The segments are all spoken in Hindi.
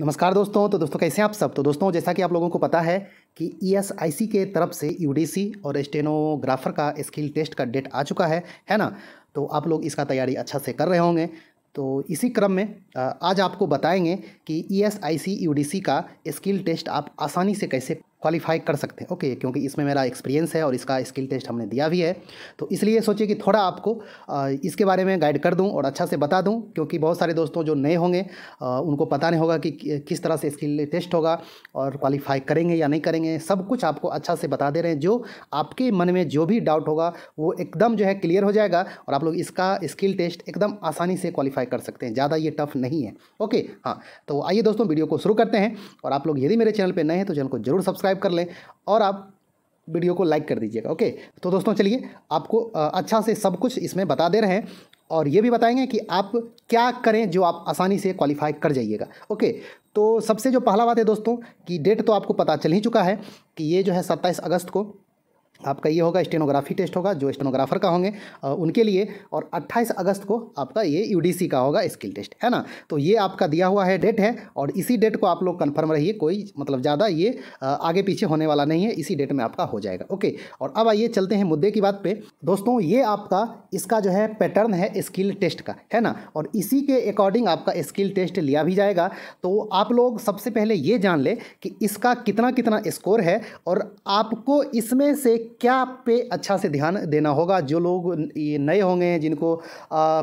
नमस्कार दोस्तों तो दोस्तों कैसे हैं आप सब तो दोस्तों जैसा कि आप लोगों को पता है कि ई e के तरफ से यू और स्टेनोग्राफर का स्किल टेस्ट का डेट आ चुका है है ना तो आप लोग इसका तैयारी अच्छा से कर रहे होंगे तो इसी क्रम में आज आपको बताएंगे कि E S I C U D C का स्किल टेस्ट आप आसानी से कैसे क्वालिफाई कर सकते हैं ओके क्योंकि इसमें मेरा एक्सपीरियंस है और इसका स्किल टेस्ट हमने दिया भी है तो इसलिए सोचिए कि थोड़ा आपको इसके बारे में गाइड कर दूं और अच्छा से बता दूं क्योंकि बहुत सारे दोस्तों जो नए होंगे उनको पता नहीं होगा कि किस तरह से स्किल टेस्ट होगा और क्वालिफाई करेंगे या नहीं करेंगे सब कुछ आपको अच्छा से बता दे रहे हैं जो आपके मन में जो भी डाउट होगा वो एकदम जो है क्लियर हो जाएगा और आप लोग इसका स्किल टेस्ट एकदम आसानी से क्वालिफाई कर सकते हैं ज़्यादा ये टफ नहीं है ओके हाँ तो आइए दोस्तों वीडियो को शुरू करते हैं और आप लोग यदि मेरे चैनल पर नए हैं तो चैनल को जरूर सब्सक्राइब सब्सक्राइब कर लें और आप वीडियो को लाइक कर दीजिएगा ओके तो दोस्तों चलिए आपको अच्छा से सब कुछ इसमें बता दे रहे हैं और ये भी बताएंगे कि आप क्या करें जो आप आसानी से क्वालिफाई कर जाइएगा ओके तो सबसे जो पहला बात है दोस्तों कि डेट तो आपको पता चल ही चुका है कि ये जो है सत्ताईस अगस्त को आपका ये होगा स्टेनोग्राफी टेस्ट होगा जो स्टेनोग्राफर का होंगे उनके लिए और 28 अगस्त को आपका ये यूडीसी का होगा स्किल टेस्ट है ना तो ये आपका दिया हुआ है डेट है और इसी डेट को आप लोग कन्फर्म रहिए कोई मतलब ज़्यादा ये आगे पीछे होने वाला नहीं है इसी डेट में आपका हो जाएगा ओके और अब आइए चलते हैं मुद्दे की बात पर दोस्तों ये आपका इसका जो है पैटर्न है स्किल टेस्ट का है ना और इसी के अकॉर्डिंग आपका स्किल टेस्ट लिया भी जाएगा तो आप लोग सबसे पहले ये जान ले कि इसका कितना कितना स्कोर है और आपको इसमें से क्या पे अच्छा से ध्यान देना होगा जो लोग ये नए होंगे जिनको आ,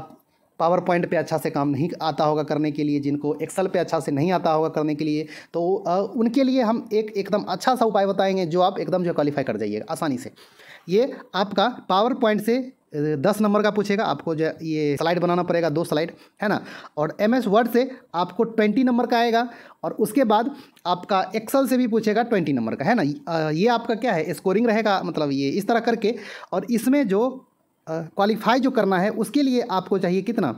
पावर पॉइंट पे अच्छा से काम नहीं आता होगा करने के लिए जिनको एक्सेल पे अच्छा से नहीं आता होगा करने के लिए तो आ, उनके लिए हम एक एकदम अच्छा सा उपाय बताएंगे जो आप एकदम जो क्वालिफाई कर जाइएगा आसानी से ये आपका पावर पॉइंट से दस नंबर का पूछेगा आपको जो ये स्लाइड बनाना पड़ेगा दो स्लाइड है ना और एम एस वर्ड से आपको ट्वेंटी नंबर का आएगा और उसके बाद आपका एक्सल से भी पूछेगा ट्वेंटी नंबर का है ना ये आपका क्या है स्कोरिंग रहेगा मतलब ये इस तरह करके और इसमें जो क्वालिफाई जो करना है उसके लिए आपको चाहिए कितना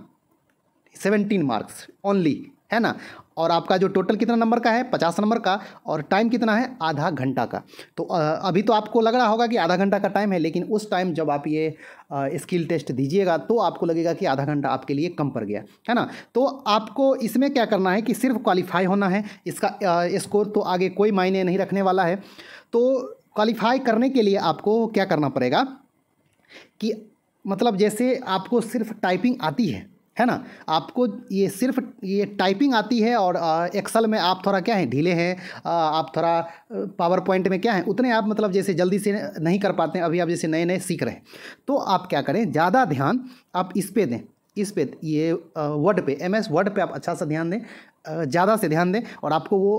सेवेंटीन मार्क्स ओनली है ना और आपका जो टोटल कितना नंबर का है पचास नंबर का और टाइम कितना है आधा घंटा का तो अभी तो आपको लग रहा होगा कि आधा घंटा का टाइम है लेकिन उस टाइम जब आप ये स्किल टेस्ट दीजिएगा तो आपको लगेगा कि आधा घंटा आपके लिए कम पड़ गया है ना तो आपको इसमें क्या करना है कि सिर्फ क्वालिफाई होना है इसका स्कोर तो आगे कोई मायने नहीं रखने वाला है तो क्वालिफाई करने के लिए आपको क्या करना पड़ेगा कि मतलब जैसे आपको सिर्फ टाइपिंग आती है है ना आपको ये सिर्फ ये टाइपिंग आती है और एक्सल में आप थोड़ा क्या है ढीले हैं आप थोड़ा पावर पॉइंट में क्या है उतने आप मतलब जैसे जल्दी से नहीं कर पाते अभी आप जैसे नए नए सीख रहे हैं तो आप क्या करें ज़्यादा ध्यान आप इस पर दें इस पे ये वर्ड पे एम एस वर्ड पे आप अच्छा सा ध्यान दें ज़्यादा से ध्यान दें और आपको वो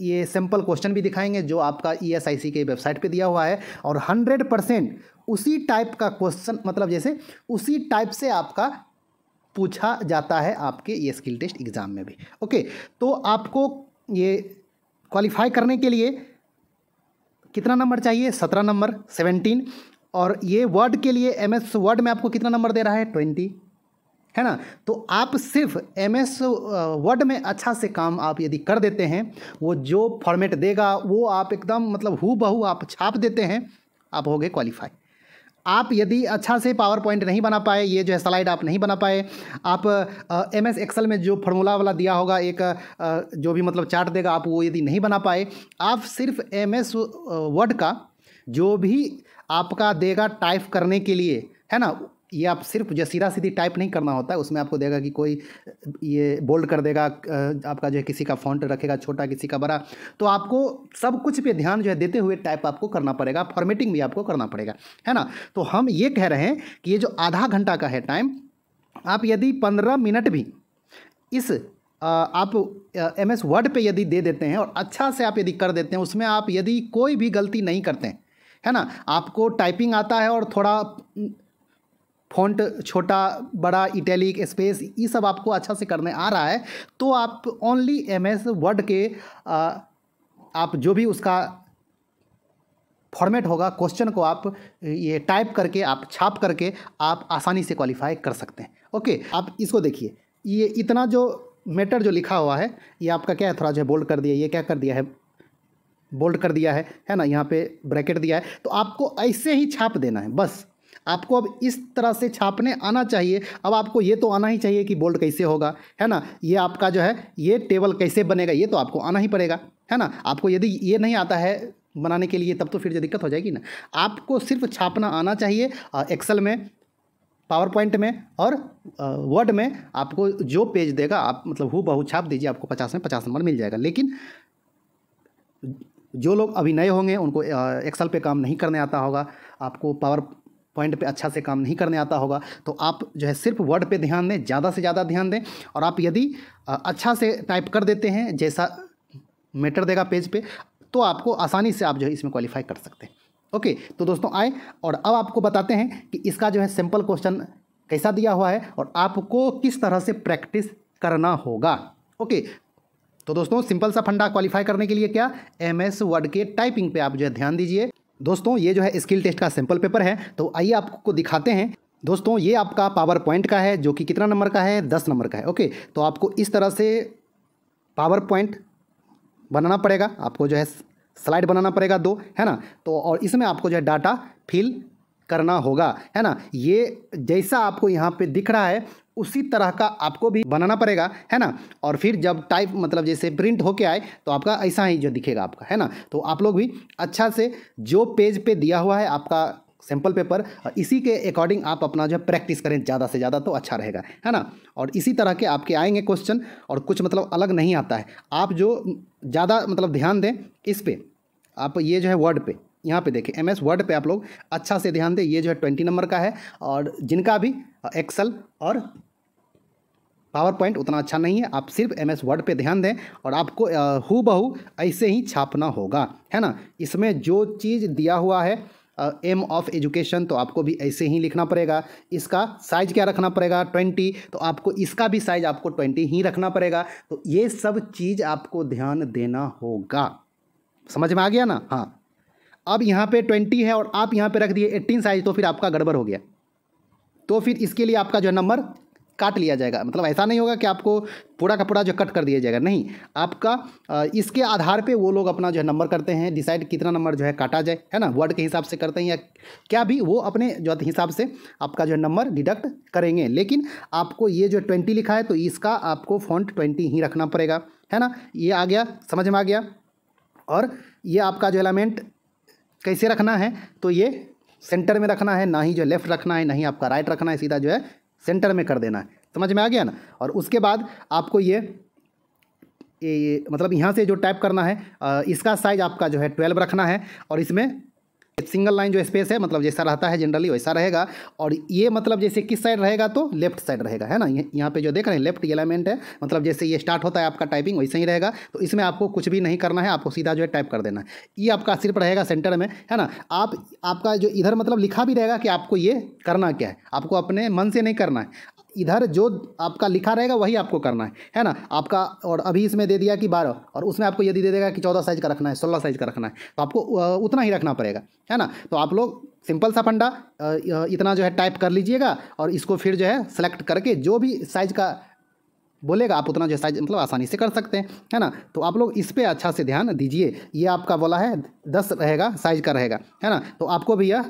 ये सिंपल क्वेश्चन भी दिखाएंगे जो आपका ई एस आई सी के वेबसाइट पे दिया हुआ है और हंड्रेड परसेंट उसी टाइप का क्वेश्चन मतलब जैसे उसी टाइप से आपका पूछा जाता है आपके ये स्किल टेस्ट एग्ज़ाम में भी ओके तो आपको ये क्वालिफाई करने के लिए कितना नंबर चाहिए सत्रह नंबर सेवेंटीन और ये वर्ड के लिए एम एस वर्ड में आपको कितना नंबर दे रहा है ट्वेंटी है ना तो आप सिर्फ एम एस वर्ड में अच्छा से काम आप यदि कर देते हैं वो जो फॉर्मेट देगा वो आप एकदम मतलब हु बहू आप छाप देते हैं आप हो गए क्वालिफाई आप यदि अच्छा से पावर पॉइंट नहीं बना पाए ये जो है स्लाइड आप नहीं बना पाए आप एम एस एक्सल में जो फार्मूला वाला दिया होगा एक आ, जो भी मतलब चार्ट देगा आप वो यदि नहीं बना पाए आप सिर्फ एम एस वर्ड का जो भी आपका देगा टाइप करने के लिए है ना ये आप सिर्फ जो सीधा सीधी टाइप नहीं करना होता है उसमें आपको देगा कि कोई ये बोल्ड कर देगा आपका जो है किसी का फॉन्ट रखेगा छोटा किसी का बड़ा तो आपको सब कुछ पे ध्यान जो है देते हुए टाइप आपको करना पड़ेगा फॉर्मेटिंग भी आपको करना पड़ेगा है ना तो हम ये कह रहे हैं कि ये जो आधा घंटा का है टाइम आप यदि पंद्रह मिनट भी इस आप एम एस वर्ड पर यदि दे देते हैं और अच्छा से आप यदि कर देते हैं उसमें आप यदि कोई भी गलती नहीं करते हैं है ना आपको टाइपिंग आता है और थोड़ा फ़ॉन्ट छोटा बड़ा इटैलिक स्पेस ये सब आपको अच्छा से करने आ रहा है तो आप ओनली एम एस वर्ड के आ, आप जो भी उसका फॉर्मेट होगा क्वेश्चन को आप ये टाइप करके आप छाप करके आप आसानी से क्वालिफाई कर सकते हैं ओके आप इसको देखिए ये इतना जो मैटर जो लिखा हुआ है ये आपका क्या है थोड़ा जो है बोल्ड कर दिया ये क्या कर दिया है बोल्ड कर दिया है है ना यहाँ पे ब्रैकेट दिया है तो आपको ऐसे ही छाप देना है बस आपको अब इस तरह से छापने आना चाहिए अब आपको ये तो आना ही चाहिए कि बोल्ड कैसे होगा है ना ये आपका जो है ये टेबल कैसे बनेगा ये तो आपको आना ही पड़ेगा है ना आपको यदि ये नहीं आता है बनाने के लिए तब तो फिर दिक्कत हो जाएगी ना आपको सिर्फ छापना आना चाहिए एक्सल में पावर पॉइंट में और वर्ड में आपको जो पेज देगा आप मतलब हु बहु छाप दीजिए आपको पचास में पचास नंबर मिल जाएगा लेकिन जो लोग अभी नए होंगे उनको एक्सल पे काम नहीं करने आता होगा आपको पावर पॉइंट पे अच्छा से काम नहीं करने आता होगा तो आप जो है सिर्फ वर्ड पे ध्यान दें ज़्यादा से ज़्यादा ध्यान दें और आप यदि अच्छा से टाइप कर देते हैं जैसा मैटर देगा पेज पे तो आपको आसानी से आप जो है इसमें क्वालिफाई कर सकते हैं ओके तो दोस्तों आए और अब आपको बताते हैं कि इसका जो है सिंपल क्वेश्चन कैसा दिया हुआ है और आपको किस तरह से प्रैक्टिस करना होगा ओके तो दोस्तों सिंपल सा फंडा क्वालिफाई करने के लिए क्या एम एस वर्ड के टाइपिंग पे आप जो है ध्यान दीजिए दोस्तों ये जो है स्किल टेस्ट का सैम्पल पेपर है तो आइए आपको दिखाते हैं दोस्तों ये आपका पावर पॉइंट का है जो कि कितना नंबर का है दस नंबर का है ओके तो आपको इस तरह से पावर पॉइंट बनाना पड़ेगा आपको जो है स्लाइड बनाना पड़ेगा दो है ना तो और इसमें आपको जो है डाटा फिल करना होगा है ना ये जैसा आपको यहाँ पे दिख रहा है उसी तरह का आपको भी बनाना पड़ेगा है ना और फिर जब टाइप मतलब जैसे प्रिंट होके आए तो आपका ऐसा ही जो दिखेगा आपका है ना तो आप लोग भी अच्छा से जो पेज पे दिया हुआ है आपका सैम्पल पेपर इसी के अकॉर्डिंग आप अपना जो है प्रैक्टिस करें ज़्यादा से ज़्यादा तो अच्छा रहेगा है ना और इसी तरह के आपके आएंगे क्वेश्चन और कुछ मतलब अलग नहीं आता है आप जो ज़्यादा मतलब ध्यान दें इस पर आप ये जो है वर्ड पे यहाँ पे देखें एम एस वर्ड पे आप लोग अच्छा से ध्यान दें ये जो है ट्वेंटी नंबर का है और जिनका भी एक्सल और पावर पॉइंट उतना अच्छा नहीं है आप सिर्फ एम एस वर्ड पर ध्यान दें और आपको हु बहू ऐसे ही छापना होगा है ना इसमें जो चीज़ दिया हुआ है एम ऑफ एजुकेशन तो आपको भी ऐसे ही लिखना पड़ेगा इसका साइज क्या रखना पड़ेगा ट्वेंटी तो आपको इसका भी साइज आपको ट्वेंटी ही रखना पड़ेगा तो ये सब चीज़ आपको ध्यान देना होगा समझ में आ गया ना हाँ अब यहाँ पे ट्वेंटी है और आप यहाँ पे रख दिए एट्टीन साइज तो फिर आपका गड़बड़ हो गया तो फिर इसके लिए आपका जो नंबर काट लिया जाएगा मतलब ऐसा नहीं होगा कि आपको पूरा का पूरा जो कट कर दिया जाएगा नहीं आपका इसके आधार पे वो लोग अपना जो है नंबर करते हैं डिसाइड कितना नंबर जो है काटा जाए है ना वर्ड के हिसाब से करते हैं या क्या भी वो अपने जो हिसाब से आपका जो नंबर डिडक्ट करेंगे लेकिन आपको ये जो ट्वेंटी लिखा है तो इसका आपको फॉन्ट ट्वेंटी ही रखना पड़ेगा है ना ये आ गया समझ में आ गया और ये आपका जो एलामेंट कैसे रखना है तो ये सेंटर में रखना है ना ही जो लेफ्ट रखना है ना ही आपका राइट रखना है सीधा जो है सेंटर में कर देना है समझ में आ गया ना और उसके बाद आपको ये ये मतलब यहाँ से जो टाइप करना है इसका साइज आपका जो है ट्वेल्व रखना है और इसमें सिंगल लाइन जो स्पेस है मतलब जैसा रहता है जनरली वैसा रहेगा और ये मतलब जैसे किस साइड रहेगा तो लेफ्ट साइड रहेगा है ना यहाँ पे जो देख रहे हैं लेफ्ट एलिमेंट है मतलब जैसे ये स्टार्ट होता है आपका टाइपिंग वैसे ही रहेगा तो इसमें आपको कुछ भी नहीं करना है आपको सीधा जो है टाइप कर देना है ये आपका सिर्फ रहेगा सेंटर में है ना आप आपका जो इधर मतलब लिखा भी रहेगा कि आपको ये करना क्या है आपको अपने मन से नहीं करना है इधर जो आपका लिखा रहेगा वही आपको करना है है ना आपका और अभी इसमें दे दिया कि बारह और उसमें आपको यदि दे देगा कि चौदह साइज का रखना है सोलह साइज का रखना है तो आपको उतना ही रखना पड़ेगा है ना तो आप लोग सिंपल सा फंडा इतना जो है टाइप कर लीजिएगा और इसको फिर जो है सेलेक्ट करके जो भी साइज का बोलेगा आप उतना जो साइज मतलब आसानी से कर सकते हैं है ना तो आप लोग इस पर अच्छा से ध्यान दीजिए ये आपका बोला है दस रहेगा साइज का रहेगा है ना तो आपको भी यह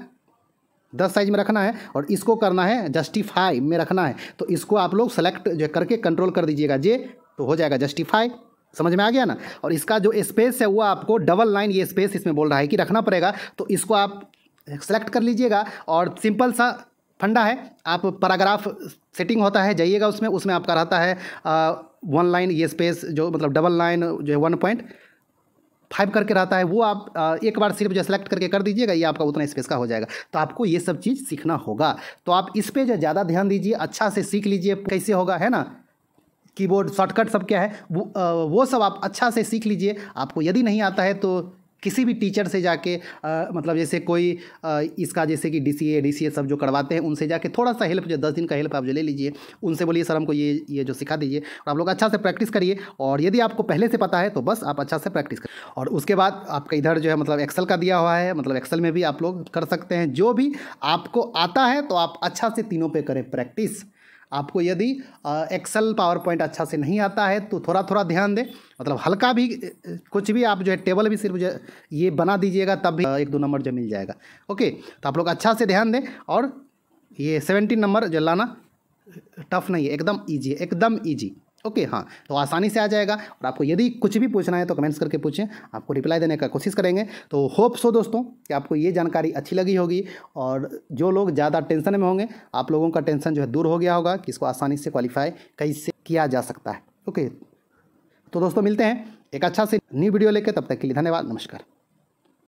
दस साइज में रखना है और इसको करना है जस्टिफाई में रखना है तो इसको आप लोग सेलेक्ट जो करके कंट्रोल कर दीजिएगा जे तो हो जाएगा जस्टिफाई समझ में आ गया ना और इसका जो स्पेस है वो आपको डबल लाइन ये स्पेस इसमें बोल रहा है कि रखना पड़ेगा तो इसको आप सेलेक्ट कर लीजिएगा और सिंपल सा फंडा है आप पैराग्राफ सेटिंग होता है जाइएगा उसमें उसमें आपका रहता है आ, वन लाइन ये स्पेस जो मतलब डबल लाइन जो है वन पॉइंट फाइव करके रहता है वो आप एक बार सिर्फ जो सेलेक्ट करके कर दीजिएगा ये आपका उतना स्पेस का हो जाएगा तो आपको ये सब चीज़ सीखना होगा तो आप इस पर ज़्यादा ध्यान दीजिए अच्छा से सीख लीजिए कैसे होगा है ना कीबोर्ड शॉर्टकट सब क्या है वो वो सब आप अच्छा से सीख लीजिए आपको यदि नहीं आता है तो किसी भी टीचर से जाके आ, मतलब जैसे कोई आ, इसका जैसे कि D C A D C ए सब जो करवाते हैं उनसे जाके थोड़ा सा हेल्प जो दस दिन का हेल्प आप जो ले लीजिए उनसे बोलिए सर हमको ये ये जो सिखा दीजिए और आप लोग अच्छा से प्रैक्टिस करिए और यदि आपको पहले से पता है तो बस आप अच्छा से प्रैक्टिस करिए और उसके बाद आपका इधर जो है मतलब एक्सल का दिया हुआ है मतलब एक्सल में भी आप लोग कर सकते हैं जो भी आपको आता है तो आप अच्छा से तीनों पर करें प्रैक्टिस आपको यदि एक्सेल पावर पॉइंट अच्छा से नहीं आता है तो थोड़ा थोड़ा ध्यान दें मतलब हल्का भी कुछ भी आप जो है टेबल भी सिर्फ ये बना दीजिएगा तब भी एक दो नंबर जो मिल जाएगा ओके तो आप लोग अच्छा से ध्यान दें और ये सेवेंटीन नंबर जो लाना टफ नहीं है एकदम ईजी एकदम ईजी ओके हाँ तो आसानी से आ जाएगा और आपको यदि कुछ भी पूछना है तो कमेंट्स करके पूछें आपको रिप्लाई देने का कोशिश करेंगे तो होप सो दोस्तों कि आपको ये जानकारी अच्छी लगी होगी और जो लोग ज़्यादा टेंशन में होंगे आप लोगों का टेंशन जो है दूर हो गया होगा कि इसको आसानी से क्वालिफाई कैसे किया जा सकता है ओके तो दोस्तों मिलते हैं एक अच्छा से न्यू वीडियो लेकर तब तक के लिए धन्यवाद नमस्कार